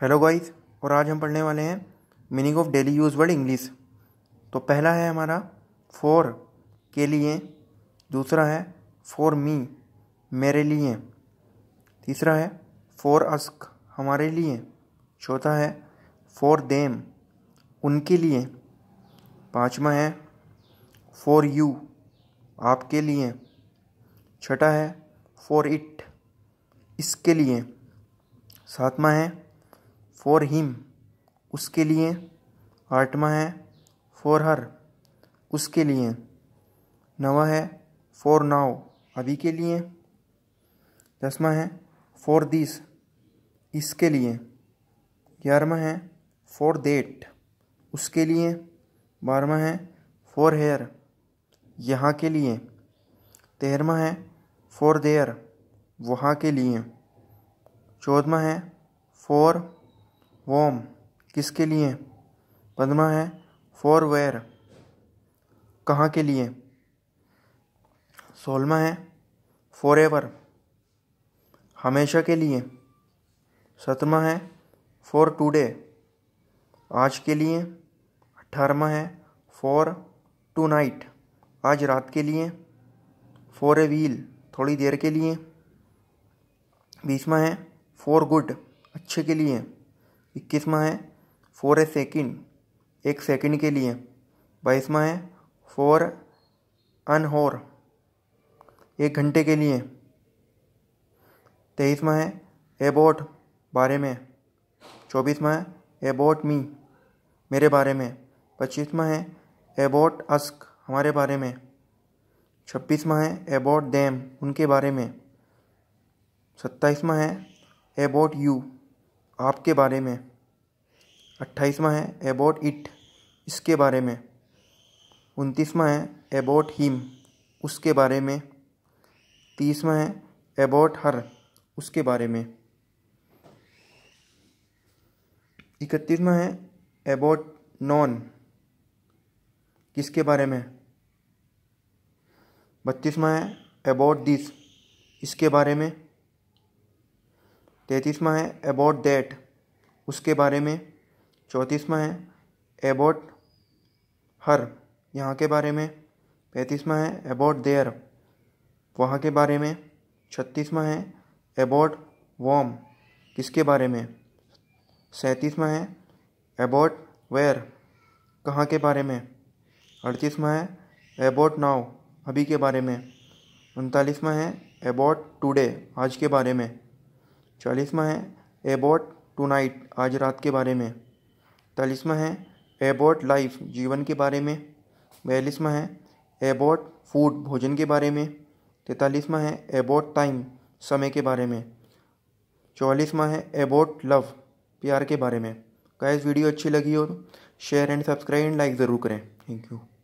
hello guys और आज हम पढ़ने वाले हैं meaning of daily use word English तो पहला है हमारा फॉर के लिए दूसरा है फॉर मी मेरे लिए तीसरा है फॉर अस्क हमारे लिए चौथा है फॉर देम उनके लिए पांचवा है फॉर यू आपके लिए छठा है फॉर इट इसके लिए सातवा है फॉर हिम उसके लिए आठवा है फॉर हर उसके लिए नवा है फॉर नाव अभी के लिए दसवा है फॉर दिस इसके लिए ग्यारहवा है फॉर देट उसके लिए बारहवा है फॉर हेयर यहाँ के लिए तेरहवा है फॉर देयर वहाँ के लिए चौदहवा है फॉर वॉम किसके लिए पंद्रह है फॉर वेयर कहाँ के लिए सोलमा है फॉर एवर हमेशा के लिए सतमा है फॉर टुडे आज के लिए अठारहवा है फॉर टू नाइट आज रात के लिए फॉर ए व्हील थोड़ी देर के लिए बीसवा है फॉर गुड अच्छे के लिए इक्कीसवा है फोर ए सेकेंड एक सेकेंड के लिए बाईसवा है फोर अन होर एक घंटे के लिए तेईसवा है एबोट बारे में चौबीसवा है एबोट मी मेरे बारे में पच्चीसवा है एबोट अस्क हमारे बारे में छब्बीसवा है एबोट डैम उनके बारे में सत्ताईसवा है एबोट यू आपके बारे में अट्ठाईसवा है अबाउट इट इसके बारे में उनतीसवा है अबाउट हिम उसके बारे में तीसवा है अबाउट हर उसके बारे में इकतीसवा है अबाउट नॉन किसके बारे में बत्तीसवा है अबाउट दिस इसके बारे में तैंतीसवा है अबाउट दैट उसके बारे में चौंतीसवा है अबाउट हर यहाँ के बारे में पैंतीसवा है अबाउट देयर वहाँ के बारे में छत्तीसवा है अबाउट वॉम किसके बारे में सैंतीसवा है अबाउट वेयर कहाँ के बारे में अड़तीसवा है अबाउट नाउ अभी के बारे में उनतालीसवा है अबाउट टुडे आज के बारे में चालीसवा है एबॉट टू नाइट आज रात के बारे में चालीसवा है एबॉट लाइफ जीवन के बारे में बयालीसवा है एबॉट फूड भोजन के बारे में तैतालीसवा है एबॉट टाइम समय के बारे में चौवालीसवा है एबॉट लव प्यार के बारे में गाइस वीडियो अच्छी लगी हो तो share and subscribe and like ज़रूर करें थैंक यू